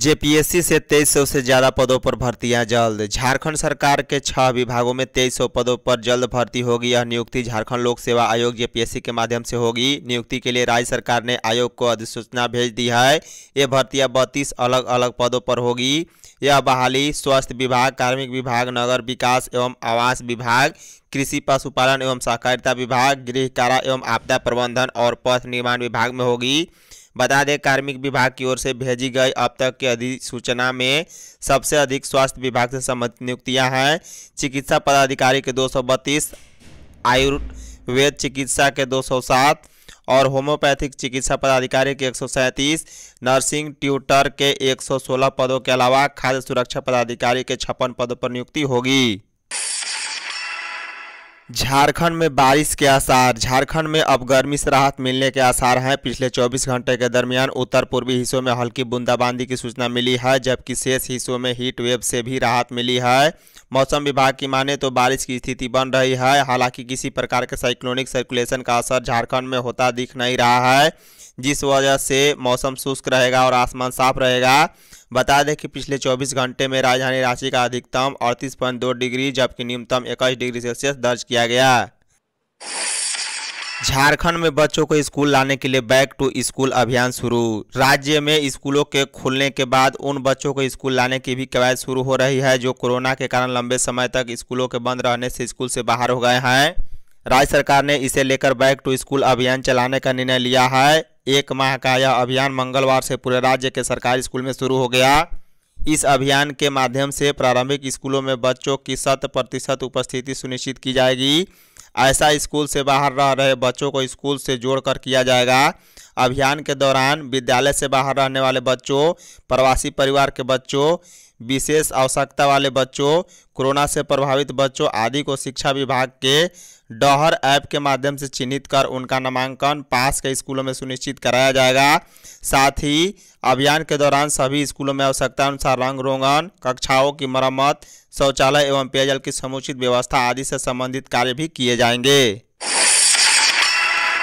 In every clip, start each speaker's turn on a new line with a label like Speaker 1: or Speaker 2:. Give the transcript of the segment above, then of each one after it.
Speaker 1: JPSC से 2300 से ज़्यादा पदों पर भर्तियां जल्द झारखंड सरकार के छह विभागों में 2300 पदों पर जल्द भर्ती होगी यह नियुक्ति झारखंड लोक सेवा आयोग जेपीएससी के माध्यम से होगी नियुक्ति के लिए राज्य सरकार ने आयोग को अधिसूचना भेज दी है ये भर्तियां बत्तीस अलग अलग पदों पर होगी यह बहाली स्वास्थ्य विभाग कार्मिक विभाग नगर विकास एवं आवास विभाग कृषि पशुपालन एवं सहकारिता विभाग गृह कारा एवं आपदा प्रबंधन और पथ निर्माण विभाग में होगी बता दें कार्मिक विभाग की ओर से भेजी गई अब तक की अधिसूचना में सबसे अधिक स्वास्थ्य विभाग से संबंधित नियुक्तियां हैं चिकित्सा पदाधिकारी के दो आयुर्वेद चिकित्सा के 207 और होम्योपैथिक चिकित्सा पदाधिकारी के एक नर्सिंग ट्यूटर के 116 पदों के अलावा खाद्य सुरक्षा पदाधिकारी के छप्पन पदों पर नियुक्ति होगी झारखंड में बारिश के आसार झारखंड में अब गर्मी से राहत मिलने के आसार हैं पिछले 24 घंटे के दरमियान उत्तर पूर्वी हिस्सों में हल्की बूंदाबांदी की सूचना मिली है जबकि शेष हिस्सों में हीट वेव से भी राहत मिली है मौसम विभाग की माने तो बारिश की स्थिति बन रही है हालांकि किसी प्रकार के साइक्लोनिक सर्कुलेशन का असर झारखंड में होता दिख नहीं रहा है जिस वजह से मौसम शुष्क रहेगा और आसमान साफ रहेगा बता दें कि पिछले 24 घंटे में राजधानी रांची का अधिकतम अड़तीस पॉइंट दो डिग्री जबकि न्यूनतम इक्कीस डिग्री सेल्सियस दर्ज किया गया झारखंड में बच्चों को स्कूल लाने के लिए बैक टू स्कूल अभियान शुरू राज्य में स्कूलों के खुलने के बाद उन बच्चों को स्कूल लाने की भी कवायद शुरू हो रही है जो कोरोना के कारण लंबे समय तक स्कूलों के बंद रहने से स्कूल से बाहर हो गए हैं राज्य सरकार ने इसे लेकर बैक टू स्कूल अभियान चलाने का निर्णय लिया है एक माह का यह अभियान मंगलवार से पूरे राज्य के सरकारी स्कूल में शुरू हो गया इस अभियान के माध्यम से प्रारंभिक स्कूलों में बच्चों की शत प्रतिशत उपस्थिति सुनिश्चित की जाएगी ऐसा स्कूल से बाहर रह रहे बच्चों को स्कूल से जोड़कर किया जाएगा अभियान के दौरान विद्यालय से बाहर रहने वाले बच्चों प्रवासी परिवार के बच्चों विशेष आवश्यकता वाले बच्चों कोरोना से प्रभावित बच्चों आदि को शिक्षा विभाग के डहर ऐप के माध्यम से चिन्हित कर उनका नामांकन पास के स्कूलों में सुनिश्चित कराया जाएगा साथ ही अभियान के दौरान सभी स्कूलों में आवश्यकता अनुसार रंग रोगन कक्षाओं की मरम्मत शौचालय एवं पेयजल की समुचित व्यवस्था आदि से संबंधित कार्य भी किए जाएंगे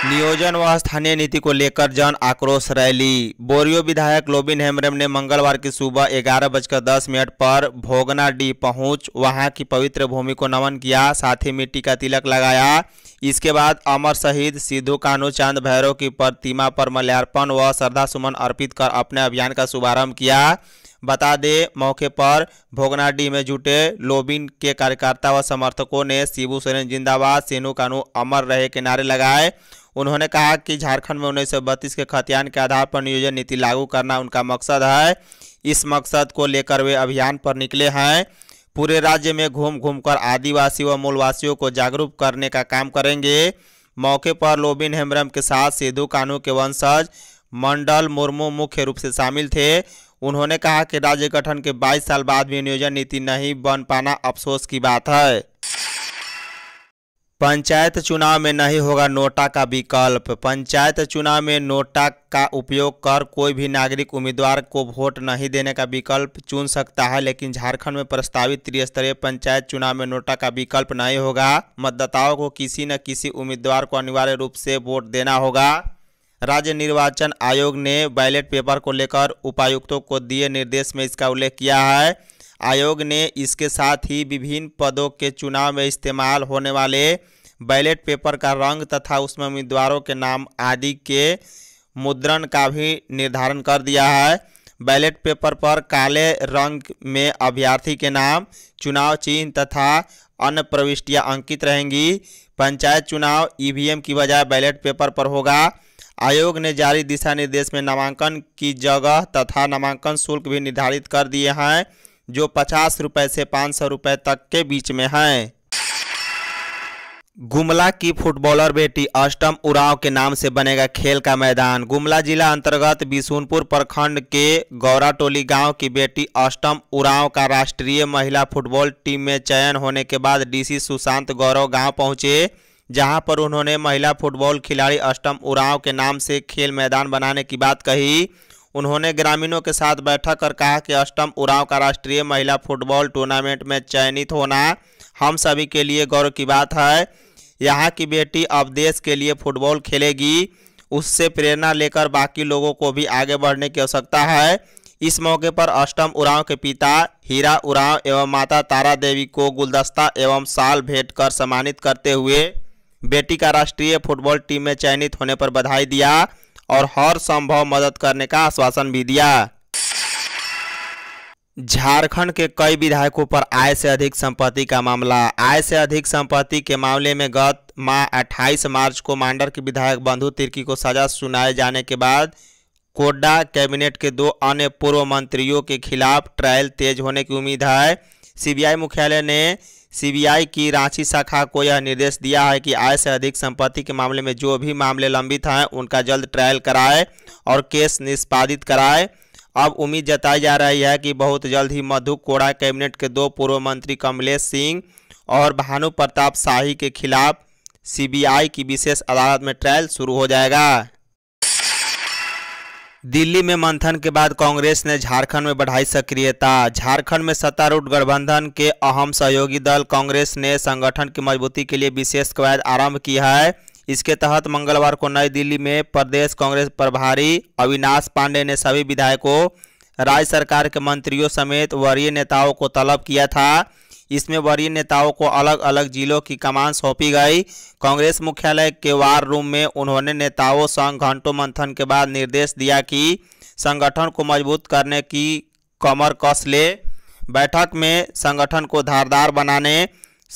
Speaker 1: नियोजन व स्थानीय नीति को लेकर जन आक्रोश रैली बोरियो विधायक लोबिन हेम्ब्रम ने मंगलवार की सुबह ग्यारह बजकर दस मिनट पर भोगना डी पहुंच वहां की पवित्र भूमि को नमन किया साथ ही मिट्टी का तिलक लगाया इसके बाद अमर शहीद सिद्धू कानू चांद भैरव की प्रतिमा पर मल्यार्पण व श्रद्धा सुमन अर्पित कर अपने अभियान का शुभारंभ किया बता दें मौके पर भोगनाडी में जुटे लोबिन के कार्यकर्ता व समर्थकों ने शिबू सोरेन जिंदाबाद सेनु कानू अमर रहे के नारे लगाए उन्होंने कहा कि झारखंड में उन्नीस के खतियान के आधार पर नियोजन नीति लागू करना उनका मकसद है इस मकसद को लेकर वे अभियान पर निकले हैं पूरे राज्य में घूम घूम कर आदिवासी व मूलवासियों को जागरूक करने का काम करेंगे मौके पर लोबिन हेम्ब्रम के साथ सिद्धू कानू के वंशज मंडल मुर्मू मुख्य रूप से शामिल थे उन्होंने कहा कि राज्य गठन के 22 साल बाद भी नियोजन नीति नहीं बन पाना अफसोस की बात है पंचायत चुनाव में नहीं होगा नोटा का विकल्प पंचायत चुनाव में नोटा का उपयोग कर कोई भी नागरिक उम्मीदवार को वोट नहीं देने का विकल्प चुन सकता है लेकिन झारखंड में प्रस्तावित त्रिस्तरीय पंचायत चुनाव में नोटा का विकल्प नहीं होगा मतदाताओं को किसी न किसी उम्मीदवार को अनिवार्य रूप से वोट देना होगा राज्य निर्वाचन आयोग ने बैलेट पेपर को लेकर उपायुक्तों को दिए निर्देश में इसका उल्लेख किया है आयोग ने इसके साथ ही विभिन्न पदों के चुनाव में इस्तेमाल होने वाले बैलेट पेपर का रंग तथा उसमें उम्मीदवारों के नाम आदि के मुद्रण का भी निर्धारण कर दिया है बैलेट पेपर पर काले रंग में अभ्यर्थी के नाम चुनाव चिन्ह तथा अन्य प्रविष्टियां अंकित रहेंगी पंचायत चुनाव ईवीएम की बजाय बैलेट पेपर पर होगा आयोग ने जारी दिशा निर्देश में नामांकन की जगह तथा नामांकन शुल्क भी निर्धारित कर दिए हैं जो पचास रुपये से पाँच सौ रुपये तक के बीच में हैं गुमला की फुटबॉलर बेटी अष्टम उराव के नाम से बनेगा खेल का मैदान गुमला जिला अंतर्गत बिशुनपुर प्रखंड के गौरा टोली गांव की बेटी अष्टम उराव का राष्ट्रीय महिला फुटबॉल टीम में चयन होने के बाद डीसी सुशांत गौरव गांव पहुंचे जहां पर उन्होंने महिला फुटबॉल खिलाड़ी अष्टम उराव के नाम से खेल मैदान बनाने की बात कही उन्होंने ग्रामीणों के साथ बैठक कर कहा कि अष्टम उराव का राष्ट्रीय महिला फुटबॉल टूर्नामेंट में चयनित होना हम सभी के लिए गौरव की बात है यहाँ की बेटी अब देश के लिए फुटबॉल खेलेगी उससे प्रेरणा लेकर बाकी लोगों को भी आगे बढ़ने की आवश्यकता है इस मौके पर अष्टम उराव के पिता हीरा उराव एवं माता तारा देवी को गुलदस्ता एवं साल भेंट कर सम्मानित करते हुए बेटी का राष्ट्रीय फुटबॉल टीम में चयनित होने पर बधाई दिया और हर संभव मदद करने का आश्वासन भी दिया झारखंड के कई विधायकों पर आय से अधिक संपत्ति का मामला आय से अधिक संपत्ति के मामले में गत माह 28 मार्च को मांडर के विधायक बंधु तिर्की को सजा सुनाए जाने के बाद कोड्डा कैबिनेट के दो अन्य पूर्व मंत्रियों के खिलाफ ट्रायल तेज होने की उम्मीद है सीबीआई मुख्यालय ने सीबीआई की रांची शाखा को यह निर्देश दिया है कि आय से अधिक संपत्ति के मामले में जो भी मामले लंबित हैं उनका जल्द ट्रायल कराए और केस निष्पादित कराए अब उम्मीद जताई जा रही है कि बहुत जल्द ही मधु कोड़ा कैबिनेट के दो पूर्व मंत्री कमलेश सिंह और भानु प्रताप शाही के खिलाफ सीबीआई की विशेष अदालत में ट्रायल शुरू हो जाएगा दिल्ली में मंथन के बाद कांग्रेस ने झारखंड में बढ़ाई सक्रियता झारखंड में सत्तारूढ़ गठबंधन के अहम सहयोगी दल कांग्रेस ने संगठन की मजबूती के लिए विशेष कवायद आरंभ की है इसके तहत मंगलवार को नई दिल्ली में प्रदेश कांग्रेस प्रभारी अविनाश पांडे ने सभी विधायकों राज्य सरकार के मंत्रियों समेत वरीय नेताओं को तलब किया था इसमें वरीय नेताओं को अलग अलग जिलों की कमान सौंपी गई कांग्रेस मुख्यालय के वार रूम में उन्होंने नेताओं संग घंटों मंथन के बाद निर्देश दिया कि संगठन को मजबूत करने की कमर कस ले बैठक में संगठन को धारदार बनाने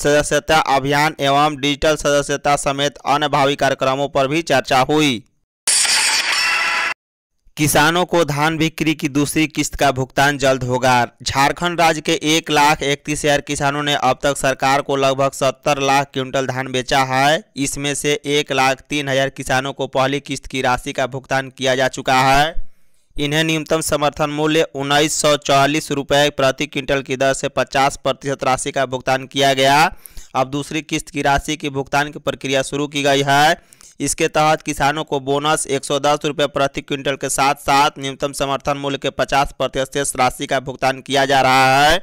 Speaker 1: सदस्यता अभियान एवं डिजिटल सदस्यता समेत अन्य भावी कार्यक्रमों पर भी चर्चा हुई किसानों को धान बिक्री की दूसरी किस्त का भुगतान जल्द होगा झारखंड राज्य के एक लाख इकतीस हजार किसानों ने अब तक सरकार को लगभग सत्तर लाख क्विंटल धान बेचा है इसमें से एक लाख तीन हजार किसानों को पहली किस्त की राशि का भुगतान किया जा चुका है इन्हें न्यूनतम समर्थन मूल्य उन्नीस सौ चालीस रुपये प्रति क्विंटल की दर से पचास प्रतिशत राशि का भुगतान किया गया अब दूसरी किस्त की राशि की भुगतान की प्रक्रिया शुरू की गई है इसके तहत किसानों को बोनस एक सौ दस रुपये प्रति क्विंटल के साथ साथ न्यूनतम समर्थन मूल्य के पचास प्रतिशत राशि का भुगतान किया जा रहा है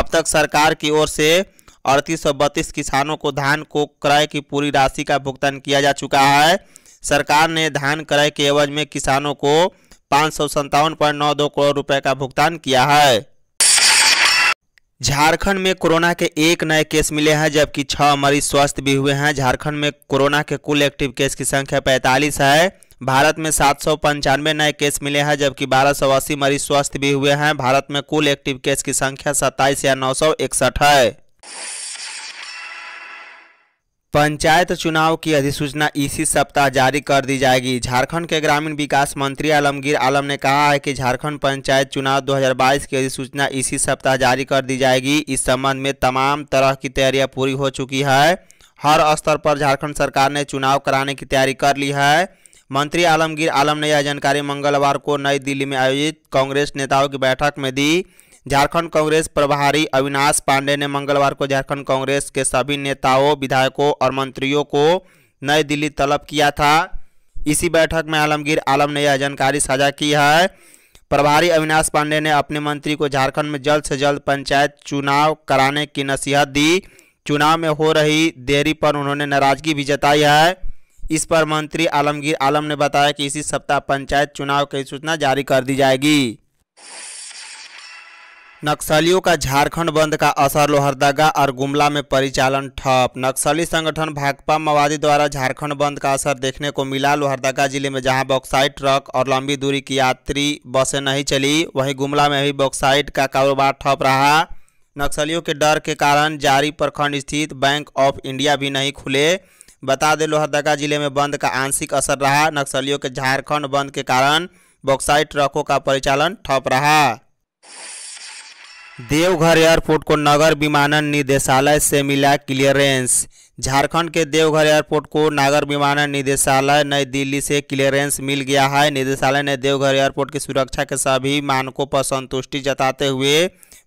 Speaker 1: अब तक सरकार की ओर से अड़तीस सौ बत्तीस किसानों को धान को क्रय की पूरी राशि का भुगतान किया जा चुका है सरकार ने धान क्रय के एवज में किसानों को पाँच सौ सत्तावन पॉइंट नौ दो करोड़ रुपये का भुगतान किया है झारखंड में कोरोना के एक नए केस मिले हैं जबकि छह मरीज स्वस्थ भी हुए हैं झारखंड में कोरोना के कुल एक्टिव केस की संख्या पैंतालीस है भारत में सात सौ पंचानवे नए केस मिले हैं जबकि बारह सौ अस्सी मरीज स्वस्थ भी हुए हैं भारत में कुल एक्टिव केस की संख्या सत्ताईस या नौ सौ इकसठ है पंचायत चुनाव की अधिसूचना इसी सप्ताह जारी कर दी जाएगी झारखंड के ग्रामीण विकास मंत्री आलमगीर आलम ने कहा है कि झारखंड पंचायत चुनाव 2022 की अधिसूचना इसी सप्ताह जारी कर दी जाएगी इस संबंध में तमाम तरह की तैयारियां पूरी हो चुकी है हर स्तर पर झारखंड सरकार ने चुनाव कराने की तैयारी कर ली है मंत्री आलमगीर आलम ने यह जानकारी मंगलवार को नई दिल्ली में आयोजित कांग्रेस नेताओं की बैठक में दी झारखंड कांग्रेस प्रभारी अविनाश पांडे ने मंगलवार को झारखंड कांग्रेस के सभी नेताओं विधायकों और मंत्रियों को नई दिल्ली तलब किया था इसी बैठक में आलमगीर आलम ने यह जानकारी साझा की है प्रभारी अविनाश पांडे ने अपने मंत्री को झारखंड में जल्द से जल्द पंचायत चुनाव कराने की नसीहत दी चुनाव में हो रही देरी पर उन्होंने नाराजगी भी जताई है इस पर मंत्री आलमगीर आलम ने बताया कि इसी सप्ताह पंचायत चुनाव की सूचना जारी कर दी जाएगी नक्सलियों का झारखंड बंद का असर लोहरदगा और गुमला में परिचालन ठप नक्सली संगठन भाकपा माओवादी द्वारा झारखंड बंद का असर देखने को मिला लोहरदगा जिले में जहां बॉक्साइट ट्रक और लंबी दूरी की यात्री बसें नहीं चली वहीं गुमला में भी बॉक्साइट का कारोबार ठप रहा नक्सलियों के डर के कारण जारी प्रखंड स्थित बैंक ऑफ इंडिया भी नहीं खुले बता दें लोहरदगा जिले में बंद का आंशिक असर रहा नक्सलियों के झारखंड बंद के कारण बॉक्साइट ट्रकों का परिचालन ठप रहा देवघर एयरपोर्ट को नगर विमानन निदेशालय से मिला क्लियरेंस झारखंड के देवघर एयरपोर्ट को नागर विमानन निदेशालय नई दिल्ली से क्लियरेंस मिल गया है निदेशालय ने देवघर एयरपोर्ट की सुरक्षा के सभी मानकों पर संतुष्टि जताते हुए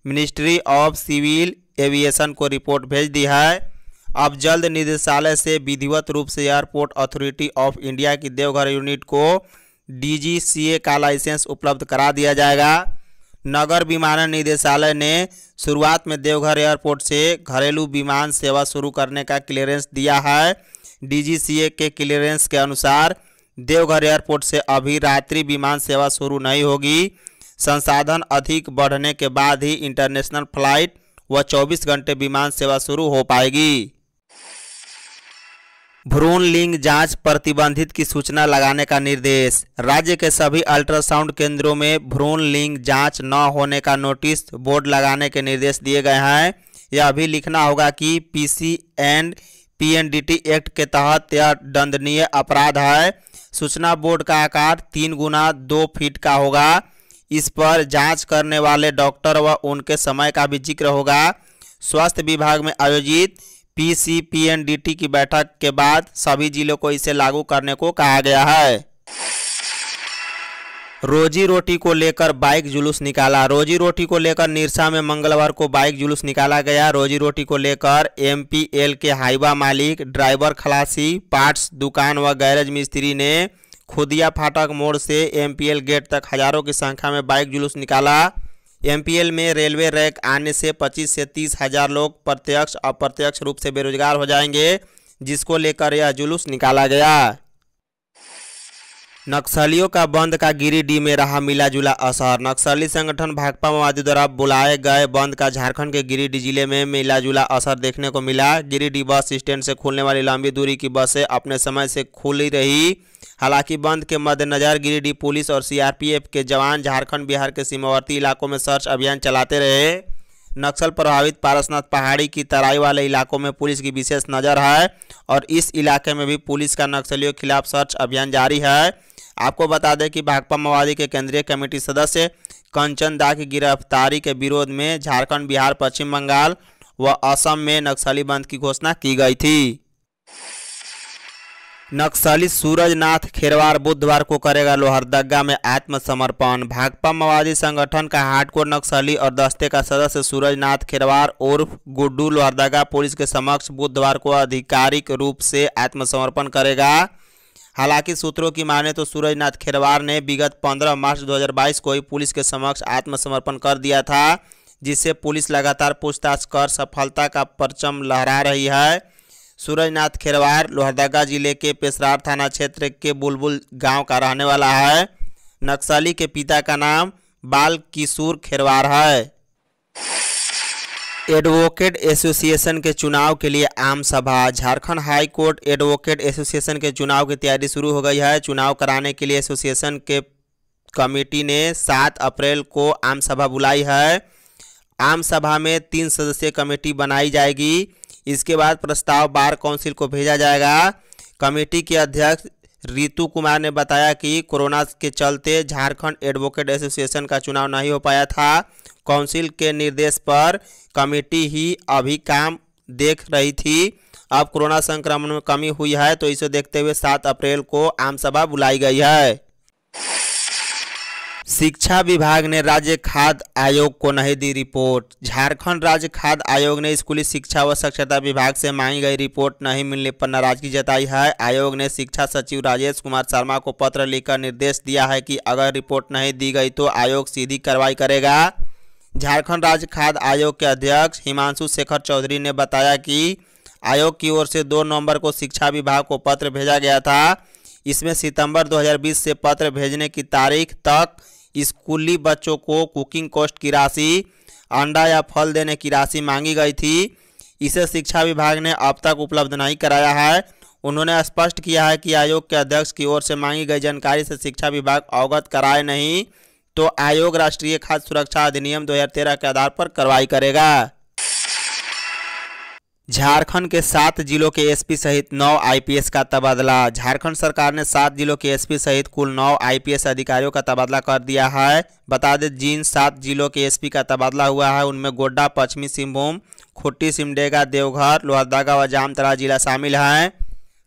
Speaker 1: मिनिस्ट्री ऑफ सिविल एविएशन को रिपोर्ट भेज दी है अब जल्द निदेशालय से विधिवत रूप से एयरपोर्ट अथॉरिटी ऑफ इंडिया की देवघर यूनिट को डी का लाइसेंस उपलब्ध करा दिया जाएगा नगर विमानन निदेशालय ने शुरुआत में देवघर एयरपोर्ट से घरेलू विमान सेवा शुरू करने का क्लियरेंस दिया है डीजीसीए के क्लियरेंस के अनुसार देवघर एयरपोर्ट से अभी रात्रि विमान सेवा शुरू नहीं होगी संसाधन अधिक बढ़ने के बाद ही इंटरनेशनल फ्लाइट व 24 घंटे विमान सेवा शुरू हो पाएगी भ्रूण लिंग जांच प्रतिबंधित की सूचना लगाने का निर्देश राज्य के सभी अल्ट्रासाउंड केंद्रों में भ्रूण लिंग जांच न होने का नोटिस बोर्ड लगाने के निर्देश दिए गए हैं यह भी लिखना होगा कि पीसी एंड पीएनडीटी एक्ट के तहत यह दंडनीय अपराध है सूचना बोर्ड का आकार तीन गुना दो फीट का होगा इस पर जाँच करने वाले डॉक्टर व वा उनके समय का भी जिक्र होगा स्वास्थ्य विभाग में आयोजित P C P N D T की बैठक के बाद सभी जिलों को इसे लागू करने को कहा गया है रोजी रोटी को लेकर बाइक जुलूस निकाला रोजी रोटी को लेकर निरसा में मंगलवार को बाइक जुलूस निकाला गया रोजी रोटी को लेकर एमपीएल के हाइवा मालिक ड्राइवर खलासी पार्ट्स दुकान व गैरेज मिस्त्री ने खुदिया फाटक मोड़ से एमपीएल गेट तक हजारों की संख्या में बाइक जुलूस निकाला एमपीएल में रेलवे रैक आने से 25 से तीस हजार लोग प्रत्यक्ष अप्रत्यक्ष रूप से बेरोजगार हो जाएंगे जिसको लेकर यह जुलूस निकाला गया नक्सलियों का बंद का गिरिडीह में रहा मिला जुला असर नक्सली संगठन भाकपा माओवादी द्वारा बुलाए गए बंद का झारखंड के गिरिडीह जिले में मिला जुला असर देखने को मिला गिरिडीह बस स्टैंड से खुलने वाली लंबी दूरी की बसें अपने समय से खुली रही हालांकि बंद के मद्देनज़र गिरिडीह पुलिस और सीआरपीएफ के जवान झारखंड बिहार के सीमावर्ती इलाकों में सर्च अभियान चलाते रहे नक्सल प्रभावित पारसनाथ पहाड़ी की तराई वाले इलाकों में पुलिस की विशेष नज़र है और इस इलाके में भी पुलिस का नक्सलियों के खिलाफ सर्च अभियान जारी है आपको बता दें कि भाकपा माओवादी के केंद्रीय कमेटी सदस्य कंचन दा की गिरफ्तारी के विरोध में झारखंड बिहार पश्चिम बंगाल व असम में नक्सली बंद की घोषणा की गई थी नक्सली सूरजनाथ खेरवार बुधवार को करेगा लोहरदगा में आत्मसमर्पण भाकपा माओवादी संगठन का हार्डकोर नक्सली और दस्ते का सदस्य सूरजनाथ खेरवार उर्फ गुड्डू लोहरदगा पुलिस के समक्ष बुधवार को आधिकारिक रूप से आत्मसमर्पण करेगा हालांकि सूत्रों की माने तो सूरजनाथ खेरवार ने विगत 15 मार्च 2022 को ही पुलिस के समक्ष आत्मसमर्पण कर दिया था जिससे पुलिस लगातार पूछताछ कर सफलता का परचम लहरा रही है सूरजनाथ खेरवार लोहरदगा जिले के पेशरार थाना क्षेत्र के बुलबुल गांव का रहने वाला है नक्सली के पिता का नाम बाल किशोर खेरवार है एडवोकेट एसोसिएशन के चुनाव के लिए आम सभा Jharkhand high court advocate association के चुनाव की तैयारी शुरू हो गई है चुनाव कराने के लिए एसोसिएशन के कमेटी ने 7 अप्रैल को आम सभा बुलाई है आम सभा में तीन सदस्यीय कमेटी बनाई जाएगी इसके बाद प्रस्ताव बार काउंसिल को भेजा जाएगा कमेटी के अध्यक्ष रितु कुमार ने बताया कि कोरोना के चलते झारखंड एडवोकेट एसोसिएशन का चुनाव नहीं हो पाया था काउंसिल के निर्देश पर कमेटी ही अभी काम देख रही थी अब कोरोना संक्रमण में कमी हुई है तो इसे देखते हुए सात अप्रैल को आमसभा बुलाई गई है शिक्षा विभाग ने राज्य खाद्य आयोग को नहीं दी रिपोर्ट झारखंड राज्य खाद्य आयोग ने स्कूली शिक्षा व साक्षरता विभाग से मांगी गई रिपोर्ट नहीं मिलने पर नाराजगी जताई है आयोग ने शिक्षा सचिव राजेश कुमार शर्मा को पत्र लिखकर निर्देश दिया है कि अगर रिपोर्ट नहीं दी गई तो आयोग सीधी कार्रवाई करेगा झारखंड राज्य खाद्य आयोग के अध्यक्ष हिमांशु शेखर चौधरी ने बताया कि आयोग की ओर से दो नवंबर को शिक्षा विभाग को पत्र भेजा गया था इसमें सितंबर 2020 से पत्र भेजने की तारीख तक स्कूली बच्चों को कुकिंग कॉस्ट की राशि अंडा या फल देने की राशि मांगी गई थी इसे शिक्षा विभाग ने अब तक उपलब्ध नहीं कराया है उन्होंने स्पष्ट किया है कि आयोग के अध्यक्ष की ओर से मांगी गई जानकारी से शिक्षा विभाग अवगत कराए नहीं तो आयोग राष्ट्रीय खाद्य सुरक्षा अधिनियम 2013 के आधार पर कार्रवाई करेगा झारखंड के सात जिलों के एसपी सहित नौ आईपीएस का तबादला झारखंड सरकार ने सात जिलों के एसपी सहित कुल नौ आईपीएस अधिकारियों का तबादला कर दिया है बता दें जिन सात जिलों के एसपी का तबादला हुआ है उनमें गोड्डा पश्चिमी सिंहभूम खुट्टी सिमडेगा देवघर लोहरदगा व जामतरा जिला शामिल हैं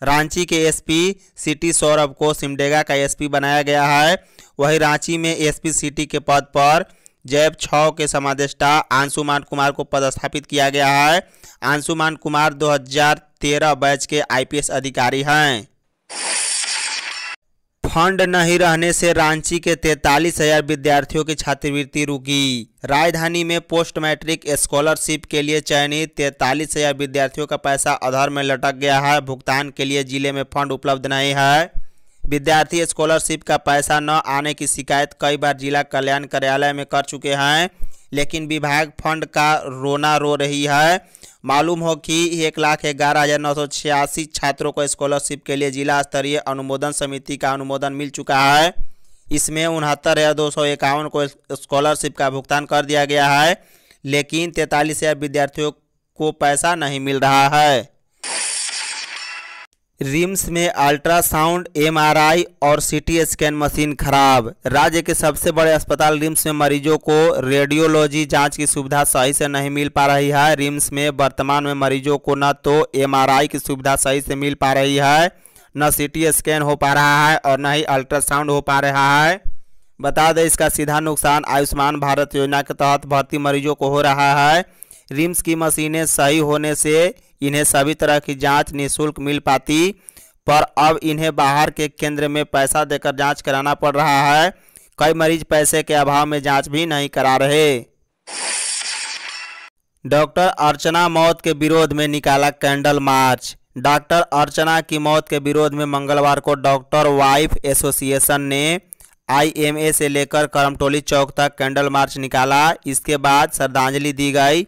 Speaker 1: रांची के एस सिटी सौरभ को सिमडेगा का एस बनाया गया है वहीं रांची में एस सिटी के पद पर जैब छौ के समादेष्टा आंशुमान कुमार को पदस्थापित किया गया है अंशुमान कुमार 2013 बैच के आईपीएस अधिकारी हैं फंड नहीं रहने से रांची के तैतालीस हजार विद्यार्थियों की छात्रवृत्ति रुकी राजधानी में पोस्ट मैट्रिक स्कॉलरशिप के लिए चयनित तैतालीस हजार विद्यार्थियों का पैसा अधर में लटक गया है भुगतान के लिए जिले में फंड उपलब्ध नहीं है विद्यार्थी स्कॉलरशिप का पैसा न आने की शिकायत कई बार जिला कल्याण कार्यालय में कर चुके हैं लेकिन विभाग फंड का रोना रो रही है मालूम हो कि एक लाख ग्यारह हज़ार नौ सौ छियासी छात्रों को स्कॉलरशिप के लिए जिला स्तरीय अनुमोदन समिति का अनुमोदन मिल चुका है इसमें उनहत्तर हज़ार दो सौ इक्यावन को स्कॉलरशिप का भुगतान कर दिया गया है लेकिन तैंतालीस हज़ार विद्यार्थियों को पैसा नहीं मिल रहा है रिम्स में अल्ट्रासाउंड एमआरआई और सीटी स्कैन मशीन खराब राज्य के सबसे बड़े अस्पताल रिम्स में मरीजों को रेडियोलॉजी जांच की सुविधा सही से नहीं मिल पा रही है रिम्स में वर्तमान में मरीजों को न तो एमआरआई की सुविधा सही से मिल पा रही है न सीटी स्कैन हो पा रहा है और न ही अल्ट्रासाउंड हो पा रहा है बता दें इसका सीधा नुकसान आयुष्मान भारत योजना के तहत भर्ती मरीजों को हो रहा है रिम्स की मशीनें सही होने से इन्हें सभी तरह की जांच निःशुल्क मिल पाती पर अब इन्हें बाहर के केंद्र में पैसा देकर जांच कराना पड़ रहा है कई मरीज पैसे के अभाव में जांच भी नहीं करा रहे डॉक्टर अर्चना मौत के विरोध में निकाला कैंडल मार्च डॉक्टर अर्चना की मौत के विरोध में मंगलवार को डॉक्टर वाइफ एसोसिएशन ने आईएमए से लेकर करमटोली चौक तक कैंडल मार्च निकाला इसके बाद श्रद्धांजलि दी गई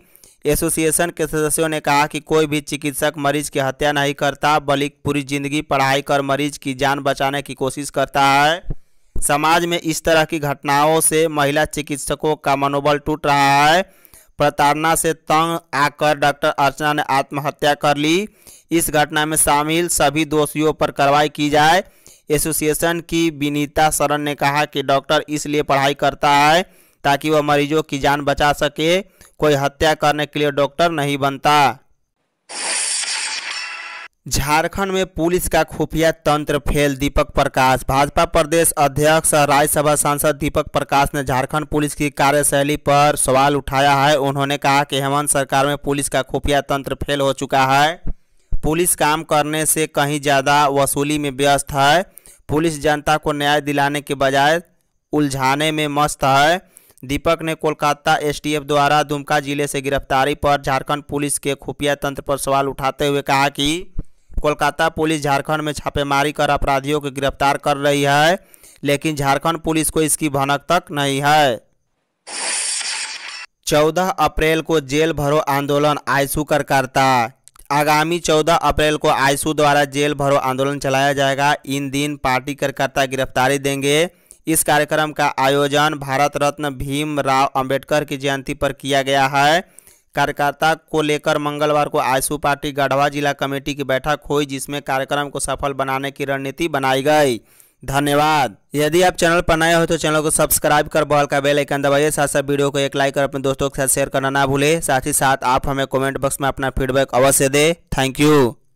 Speaker 1: एसोसिएशन के सदस्यों ने कहा कि कोई भी चिकित्सक मरीज की हत्या नहीं करता बल्कि पूरी जिंदगी पढ़ाई कर मरीज की जान बचाने की कोशिश करता है समाज में इस तरह की घटनाओं से महिला चिकित्सकों का मनोबल टूट रहा है प्रताड़ना से तंग आकर डॉक्टर अर्चना ने आत्महत्या कर ली इस घटना में शामिल सभी दोषियों पर कार्रवाई की जाए एसोसिएशन की विनीता शरण ने कहा कि डॉक्टर इसलिए पढ़ाई करता है ताकि वह मरीजों की जान बचा सके कोई हत्या करने के लिए डॉक्टर नहीं बनता झारखंड में पुलिस का खुफिया तंत्र फेल दीपक प्रकाश भाजपा प्रदेश अध्यक्ष राज्यसभा सांसद दीपक प्रकाश ने झारखंड पुलिस की कार्यशैली पर सवाल उठाया है उन्होंने कहा कि हेमंत सरकार में पुलिस का खुफिया तंत्र फेल हो चुका है पुलिस काम करने से कहीं ज़्यादा वसूली में व्यस्त है पुलिस जनता को न्याय दिलाने के बजाय उलझाने में मस्त है दीपक ने कोलकाता एसटीएफ द्वारा दुमका जिले से गिरफ्तारी पर झारखंड पुलिस के खुफिया तंत्र पर सवाल उठाते हुए कहा कि कोलकाता पुलिस झारखंड में छापेमारी कर अपराधियों को गिरफ्तार कर रही है लेकिन झारखंड पुलिस को इसकी भनक तक नहीं है चौदह अप्रैल को जेल भरो आंदोलन आयसू कर करता आगामी 14 अप्रैल को आयसू द्वारा जेल भरो आंदोलन चलाया जाएगा इन दिन पार्टी कार्यकर्ता गिरफ्तारी देंगे इस कार्यक्रम का आयोजन भारत रत्न भीम राव अम्बेडकर की जयंती पर किया गया है कार्यकर्ता को लेकर मंगलवार को आयसू पार्टी गढ़वा जिला कमेटी की बैठक हुई जिसमें कार्यक्रम को सफल बनाने की रणनीति बनाई गई धन्यवाद यदि आप चैनल पर नए हो तो चैनल को सब्सक्राइब कर बॉल का बेल आइकन दबाइए साथ साथ वीडियो को एक लाइक और अपने दोस्तों के साथ शेयर करना ना भूले साथ ही साथ आप हमें कमेंट बॉक्स में अपना फीडबैक अवश्य दें थैंक यू